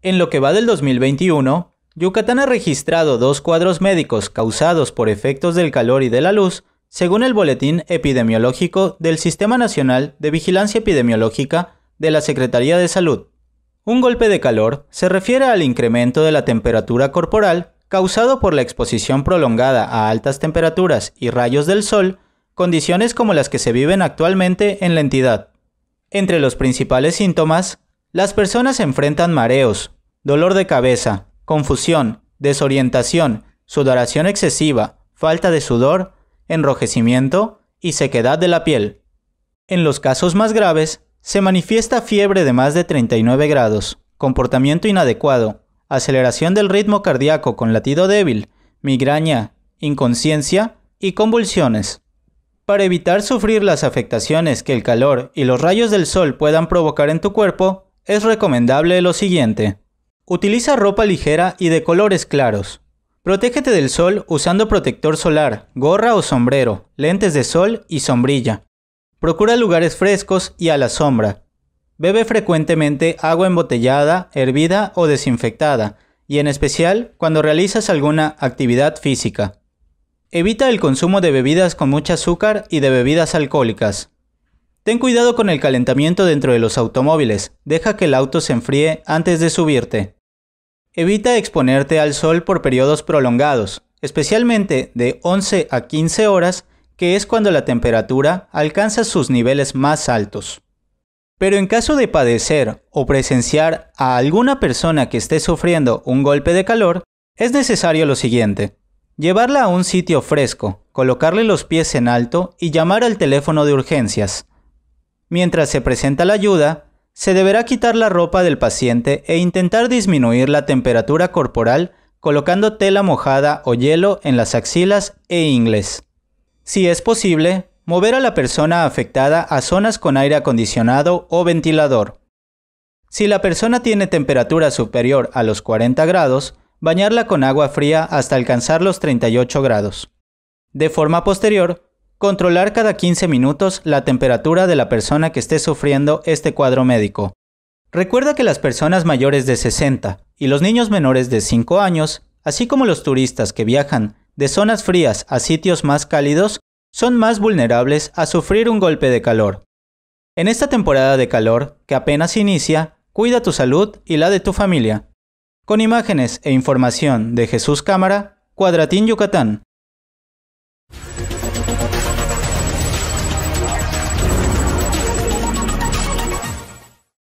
En lo que va del 2021, Yucatán ha registrado dos cuadros médicos causados por efectos del calor y de la luz, según el Boletín Epidemiológico del Sistema Nacional de Vigilancia Epidemiológica de la Secretaría de Salud. Un golpe de calor se refiere al incremento de la temperatura corporal causado por la exposición prolongada a altas temperaturas y rayos del sol, condiciones como las que se viven actualmente en la entidad. Entre los principales síntomas las personas enfrentan mareos, dolor de cabeza, confusión, desorientación, sudoración excesiva, falta de sudor, enrojecimiento y sequedad de la piel. En los casos más graves, se manifiesta fiebre de más de 39 grados, comportamiento inadecuado, aceleración del ritmo cardíaco con latido débil, migraña, inconsciencia y convulsiones. Para evitar sufrir las afectaciones que el calor y los rayos del sol puedan provocar en tu cuerpo, es recomendable lo siguiente. Utiliza ropa ligera y de colores claros. Protégete del sol usando protector solar, gorra o sombrero, lentes de sol y sombrilla. Procura lugares frescos y a la sombra. Bebe frecuentemente agua embotellada, hervida o desinfectada, y en especial cuando realizas alguna actividad física. Evita el consumo de bebidas con mucho azúcar y de bebidas alcohólicas. Ten cuidado con el calentamiento dentro de los automóviles, deja que el auto se enfríe antes de subirte. Evita exponerte al sol por periodos prolongados, especialmente de 11 a 15 horas, que es cuando la temperatura alcanza sus niveles más altos. Pero en caso de padecer o presenciar a alguna persona que esté sufriendo un golpe de calor, es necesario lo siguiente. Llevarla a un sitio fresco, colocarle los pies en alto y llamar al teléfono de urgencias. Mientras se presenta la ayuda, se deberá quitar la ropa del paciente e intentar disminuir la temperatura corporal colocando tela mojada o hielo en las axilas e ingles. Si es posible, mover a la persona afectada a zonas con aire acondicionado o ventilador. Si la persona tiene temperatura superior a los 40 grados, bañarla con agua fría hasta alcanzar los 38 grados. De forma posterior, Controlar cada 15 minutos la temperatura de la persona que esté sufriendo este cuadro médico. Recuerda que las personas mayores de 60 y los niños menores de 5 años, así como los turistas que viajan de zonas frías a sitios más cálidos, son más vulnerables a sufrir un golpe de calor. En esta temporada de calor, que apenas inicia, cuida tu salud y la de tu familia. Con imágenes e información de Jesús Cámara, Cuadratín Yucatán.